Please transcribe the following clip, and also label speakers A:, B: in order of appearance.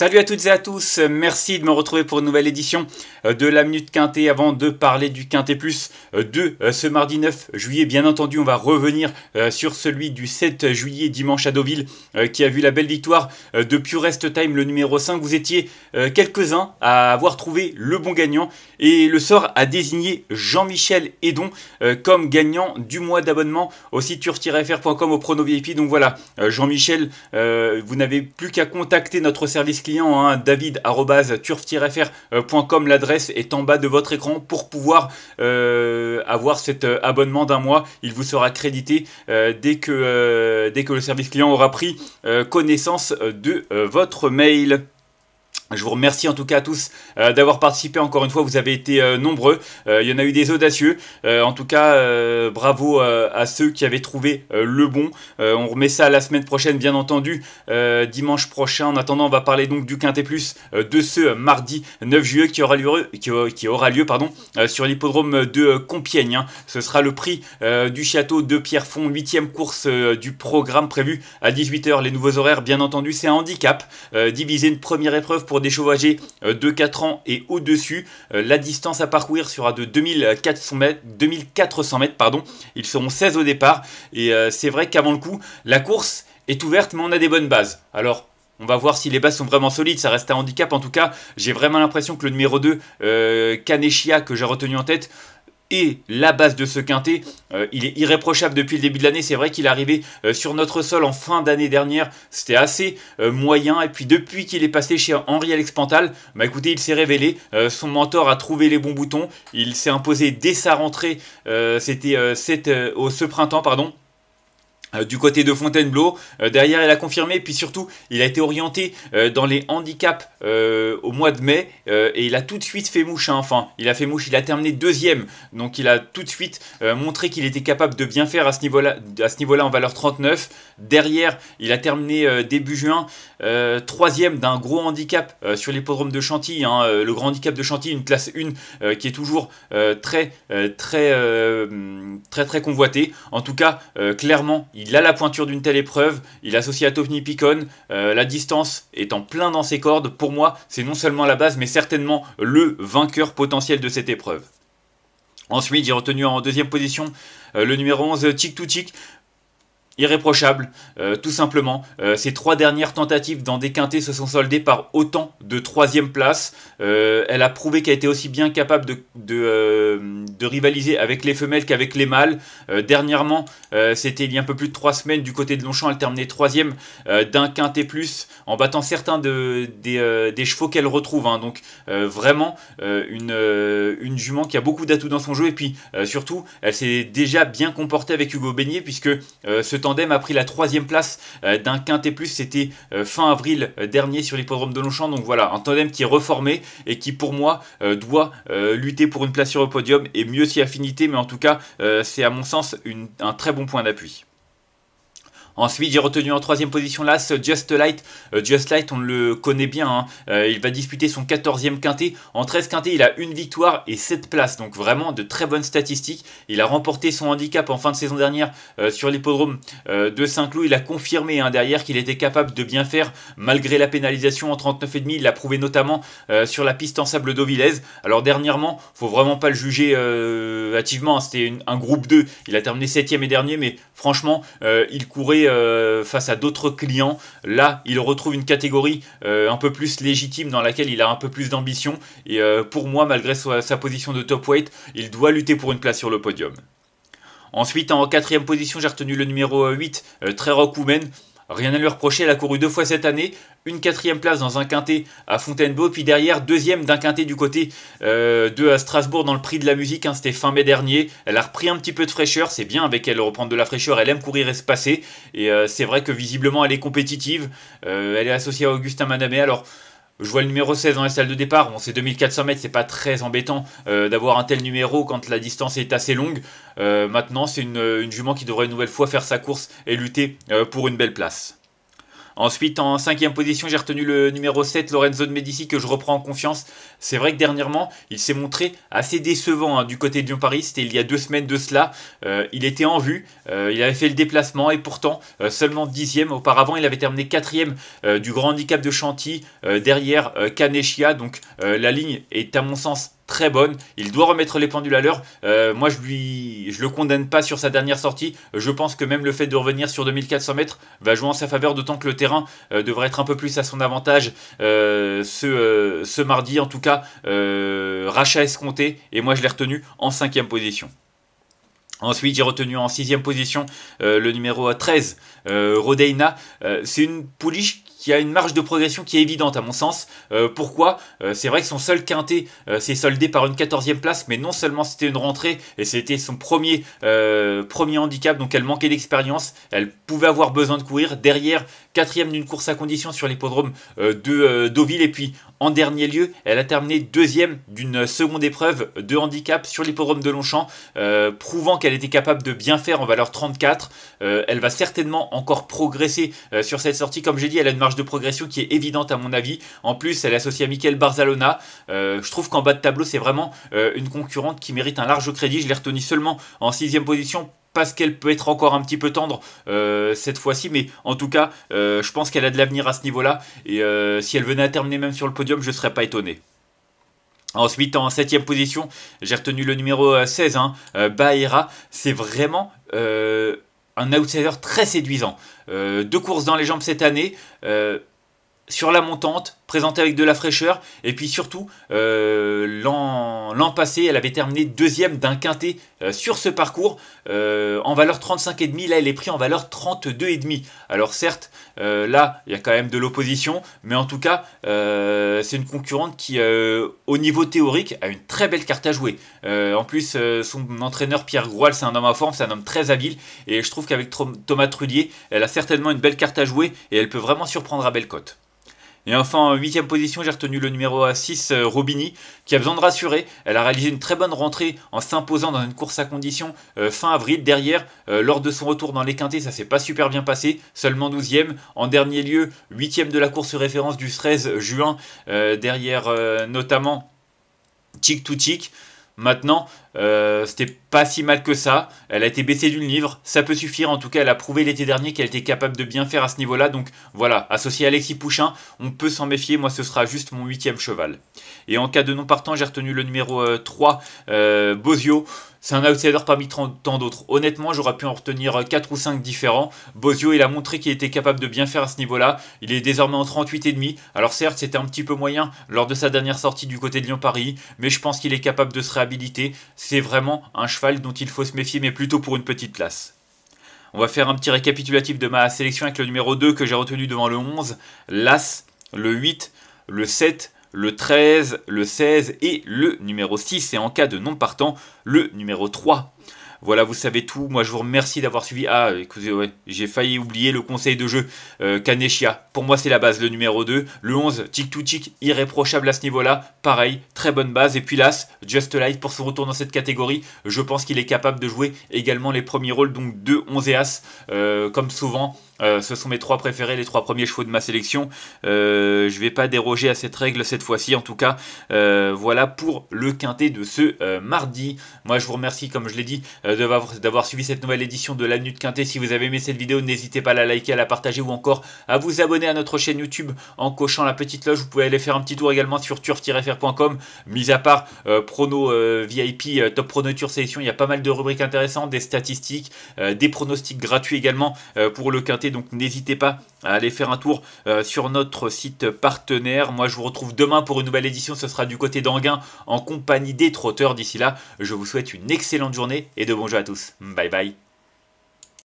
A: Salut à toutes et à tous, merci de me retrouver pour une nouvelle édition euh, de la Minute Quintée Avant de parler du Quintet Plus euh, de euh, ce mardi 9 juillet, bien entendu, on va revenir sur celui du 7 juillet dimanche à Deauville qui a vu la belle victoire de Purest Time, le numéro 5. Vous étiez quelques-uns à avoir trouvé le bon gagnant et le sort a désigné Jean-Michel Edon comme gagnant du mois d'abonnement au site turf-fr.com au prono VIP. Donc voilà, Jean-Michel, vous n'avez plus qu'à contacter notre service Hein, david turf frcom euh, l'adresse est en bas de votre écran pour pouvoir euh, avoir cet euh, abonnement d'un mois. Il vous sera crédité dès, que, dès que le service client aura pris connaissance de votre mail. Je vous remercie en tout cas à tous euh, d'avoir participé encore une fois, vous avez été euh, nombreux, euh, il y en a eu des audacieux, en tout cas bravo à ceux qui avaient trouvé le bon, on remet ça la semaine prochaine bien entendu, dimanche prochain, en attendant on va parler donc du Quintet Plus de ce mardi 9 juillet qui aura lieu, qui, aura lieu pardon, sur l'hippodrome de Compiègne, hein. ce sera le prix du château de Pierrefonds, Huitième course du programme prévu à 18h, les nouveaux horaires bien entendu c'est un handicap, diviser une première épreuve pour pour euh, de 4 ans et au-dessus. Euh, la distance à parcourir sera de 2400 mètres, 2400 mètres pardon. ils seront 16 au départ et euh, c'est vrai qu'avant le coup, la course est ouverte mais on a des bonnes bases. Alors on va voir si les bases sont vraiment solides, ça reste un handicap. En tout cas, j'ai vraiment l'impression que le numéro 2, euh, Kaneshia, que j'ai retenu en tête, et la base de ce quintet. Euh, il est irréprochable depuis le début de l'année. C'est vrai qu'il est arrivé euh, sur notre sol en fin d'année dernière. C'était assez euh, moyen. Et puis depuis qu'il est passé chez Henri Alex Pantal, bah écoutez, il s'est révélé. son mentor a trouvé les bons boutons. Il s'est imposé dès sa rentrée. C'était au, ce printemps, pardon. Euh, du côté de Fontainebleau. Euh, derrière, il a confirmé, puis surtout, il a été orienté euh, dans les handicaps au mois de mai, et il a tout de suite fait mouche, hein. enfin, il a fait mouche, il a terminé deuxième, donc il a tout de suite montré qu'il était capable de bien faire à ce niveau-là niveau en valeur 39. Derrière, il a terminé début juin troisième d'un gros handicap sur l'hippodrome de Chantilly, hein. le grand handicap de Chantilly, une classe 1 qui est toujours très, très, très, très, convoitée. En tout cas, clairement, il a la pointure d'une telle épreuve, il associe à Tovni Picon, euh, la distance étant plein dans ses cordes, pour moi c'est non seulement la base mais certainement le vainqueur potentiel de cette épreuve. Ensuite, j'ai retenu en deuxième position euh, le numéro 11 Tic to Tic irréprochable, euh, tout simplement. Ses euh, ces trois dernières tentatives dans des quintés se sont soldées par autant de troisième place. Euh, elle a prouvé qu'elle était aussi bien capable de, rivaliser avec les femelles qu'avec les mâles. dernièrement, c'était il y a un peu plus de trois semaines, du côté de Longchamp, elle terminait troisième d'un quintet plus, en battant certains des, chevaux qu'elle retrouve. Hein. Donc vraiment une, une jument qui a beaucoup d'atouts dans son jeu. Et puis surtout, elle s'est déjà bien comportée avec Hugo Beignet, puisque ce temps tandem a pris la troisième place euh, d'un quintet plus. C'était euh, fin avril euh, dernier sur l'hippodrome de Longchamp. Donc voilà, un tandem qui est reformé et qui pour moi doit lutter pour une place sur le podium et mieux si affinité. Mais en tout cas, c'est à mon sens un très bon point d'appui. Ensuite, j'ai retenu en troisième position là ce Just Light. Euh, Just Light, on le connaît bien. Hein. Euh, il va disputer son 14e quintet. En 13 quintet, il a une victoire et 7 places. Donc vraiment de très bonnes statistiques. Il a remporté son handicap en fin de saison dernière euh, sur l'hippodrome de Saint-Cloud. Il a confirmé hein, derrière qu'il était capable de bien faire malgré la pénalisation en 39,5. Il l'a prouvé notamment sur la piste en sable d'Ovilez. Alors dernièrement, faut vraiment pas le juger hâtivement. Hein. C'était un groupe 2. Il a terminé 7 et dernier, mais franchement, il courait euh, face à d'autres clients, là, il retrouve une catégorie euh, un peu plus légitime dans laquelle il a un peu plus d'ambition. Et euh, pour moi, malgré sa, position de top weight, il doit lutter pour une place sur le podium. Ensuite, en quatrième position, j'ai retenu le numéro 8, très Rockwoman. Rien à lui reprocher, elle a couru deux fois cette année, une quatrième place dans un quintet à Fontainebleau, puis derrière deuxième d'un quintet du côté euh, de Strasbourg dans le prix de la musique, hein, c'était fin mai dernier. Elle a repris un petit peu de fraîcheur, c'est bien avec elle reprendre de la fraîcheur, elle aime courir et se passer, et euh, c'est vrai que visiblement elle est compétitive, euh, elle est associée à Augustin Manamé, alors je vois le numéro 16 dans la salle de départ. Bon, c'est 2400 mètres, c'est pas très embêtant euh, d'avoir un tel numéro quand la distance est assez longue. Euh, maintenant, c'est une, jument qui devrait une nouvelle fois faire sa course et lutter euh, pour une belle place. Ensuite, en cinquième position, j'ai retenu le numéro 7, Lorenzo de Medici, que je reprends en confiance. C'est vrai que dernièrement, il s'est montré assez décevant hein, du côté de Lyon-Paris. C'était il y a deux semaines de cela. Euh, il était en vue, euh, il avait fait le déplacement et pourtant euh, seulement dixième. Auparavant, il avait terminé quatrième du Grand Handicap de Chantilly derrière Canechia. Donc la ligne est à mon sens très bonne. Il doit remettre les pendules à l'heure. Euh, moi, je lui, je le condamne pas sur sa dernière sortie. Je pense que même le fait de revenir sur 2400 mètres va jouer en sa faveur, d'autant que le terrain euh, devrait être un peu plus à son avantage euh, ce, ce, mardi. En tout cas, rachat escompté. Et moi, je l'ai retenu en cinquième position. Ensuite, j'ai retenu en sixième position euh, le numéro 13, euh, Rodeina. Euh, c'est une pouliche qui a une marge de progression qui est évidente à mon sens. pourquoi C'est vrai que son seul quintet s'est soldé par une 14e place, mais non seulement c'était une rentrée, et c'était son premier, premier handicap, donc elle manquait d'expérience, elle pouvait avoir besoin de courir. Derrière, quatrième d'une course à condition sur l'hippodrome de Deauville, et puis en dernier lieu, elle a terminé deuxième d'une seconde épreuve de handicap sur l'hippodrome de Longchamp, prouvant qu'elle elle était capable de bien faire en valeur 34. Euh, elle va certainement encore progresser euh, sur cette sortie. Comme j'ai dit, elle a une marge de progression qui est évidente à mon avis. En plus, elle est associée à Michael Barzalona. Euh, je trouve qu'en bas de tableau, c'est vraiment une concurrente qui mérite un large crédit. Je l'ai retenue seulement en sixième position parce qu'elle peut être encore un petit peu tendre cette fois-ci, mais en tout cas, je pense qu'elle a de l'avenir à ce niveau-là. Et si elle venait à terminer même sur le podium, je ne serais pas étonné. Ensuite, en septième position, j'ai retenu le numéro 16, euh, hein, euh, C'est vraiment euh, un outsider très séduisant. deux courses dans les jambes cette année. sur la montante, présentée avec de la fraîcheur. Et puis surtout, euh, l'an passé, elle avait terminé deuxième d'un quintet euh, sur ce parcours euh, en valeur 35,5. Là, elle est prise en valeur 32,5. Alors certes, là, il y a quand même de l'opposition, mais en tout cas, c'est une concurrente qui, au niveau théorique, a une très belle carte à jouer. en plus, son entraîneur Pierre Groal, c'est un homme à forme, c'est un homme très habile, et je trouve qu'avec Thomas Trullier, elle a certainement une belle carte à jouer et elle peut vraiment surprendre à belle cote. Et enfin, en 8 position, j'ai retenu le numéro 6, euh, Robini, qui a besoin de rassurer. Elle a réalisé une très bonne rentrée en s'imposant dans une course à conditions euh, fin avril. Derrière, euh, lors de son retour dans les quintés, ça s'est pas super bien passé, seulement 12e. En dernier lieu, 8e de la course référence du 13 juin, derrière notamment Tic to Tic. Maintenant, euh, c'était pas si mal que ça. Elle a été baissée d'une livre, ça peut suffire. En tout cas, elle a prouvé l'été dernier qu'elle était capable de bien faire à ce niveau-là. Donc voilà, associé à Alexis Pouchin, on peut s'en méfier. Moi, ce sera juste mon huitième cheval. Et en cas de non partant, j'ai retenu le numéro 3, euh, euh Bozio. C'est un outsider parmi tant d'autres. Honnêtement, j'aurais pu en retenir 4 euh, ou 5 différents. Bozio, il a montré qu'il était capable de bien faire à ce niveau-là. Il est désormais en 38,5. Alors certes, c'était un petit peu moyen lors de sa dernière sortie du côté de Lyon-Paris, mais je pense qu'il est capable de se réhabiliter c'est vraiment un cheval dont il faut se méfier, mais plutôt pour une petite place. On va faire un petit récapitulatif de ma sélection avec le numéro 2 que j'ai retenu devant le 11, l'As, le 8, le 7, le 13, le 16 et le numéro 6. Et en cas de non partant, le numéro 3. Voilà, vous savez tout. Moi, je vous remercie d'avoir suivi. Ah, écoutez, ouais, j'ai failli oublier le conseil de jeu. Euh, Kaneshia, pour moi, c'est la base. Le numéro 2, le 11, tic to tic, irréprochable à ce niveau-là. Pareil, très bonne base. Et puis l'As, Just Light, pour son retour dans cette catégorie, je pense qu'il est capable de jouer également les premiers rôles, donc 2, 11 et As, euh, comme souvent. Euh, ce sont mes trois préférés, les trois premiers chevaux de ma sélection. Euh, je ne vais pas déroger à cette règle cette fois-ci, en tout cas. voilà pour le quintet de ce mardi. Moi, je vous remercie, comme je l'ai dit, d'avoir suivi cette nouvelle édition de la nuit de Quintet. Si vous avez aimé cette vidéo, n'hésitez pas à la liker, à la partager ou encore à vous abonner à notre chaîne YouTube en cochant la petite loge. Vous pouvez aller faire un petit tour également sur turf-fr.com mis à part euh, prono euh, VIP, euh, top prono sélection, il y a pas mal de rubriques intéressantes, des statistiques, des pronostics gratuits également pour le quintet, donc n'hésitez pas à aller faire un tour sur notre site partenaire. Moi je vous retrouve demain pour une nouvelle édition, ce sera du côté d'Anguin en compagnie des trotteurs. D'ici là, je vous souhaite une excellente journée et de bons jeux à tous. Bye bye.